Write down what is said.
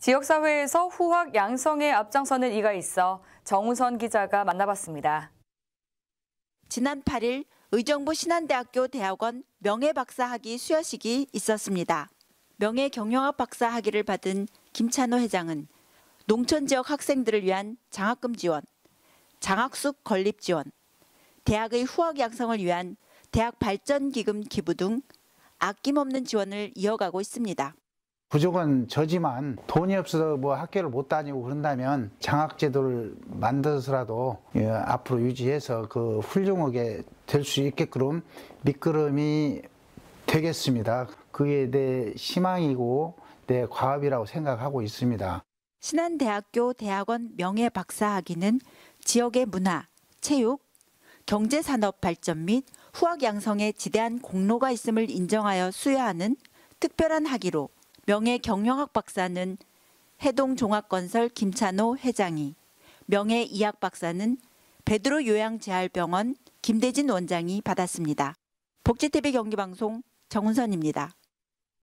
지역사회에서 후학 양성에 앞장서는 이가 있어 정우선 기자가 만나봤습니다. 지난 8일 의정부 신한대학교 대학원 명예박사학위 수여식이 있었습니다. 명예경영학 박사학위를 받은 김찬호 회장은 농촌 지역 학생들을 위한 장학금 지원, 장학숙 건립 지원, 대학의 후학 양성을 위한 대학 발전기금 기부 등 아낌없는 지원을 이어가고 있습니다. 부족은 저지만 돈이 없어서 뭐 학교를 못 다니고 그런다면 장학제도를 만들어서라도 예, 앞으로 유지해서 그 훌륭하게 될 수 있게끔 밑거름이 되겠습니다. 그에 대해 희망이고 내 과업이라고 생각하고 있습니다. 신한대학교 대학원 명예박사학위는 지역의 문화, 체육, 경제산업 발전 및 후학 양성에 지대한 공로가 있음을 인정하여 수여하는 특별한 학위로 명예경영학 박사는 해동종합건설 김찬호 회장이, 명예이학 박사는 베드로 요양재활병원 김대진 원장이 받았습니다. 복지TV 경기방송 정은선입니다.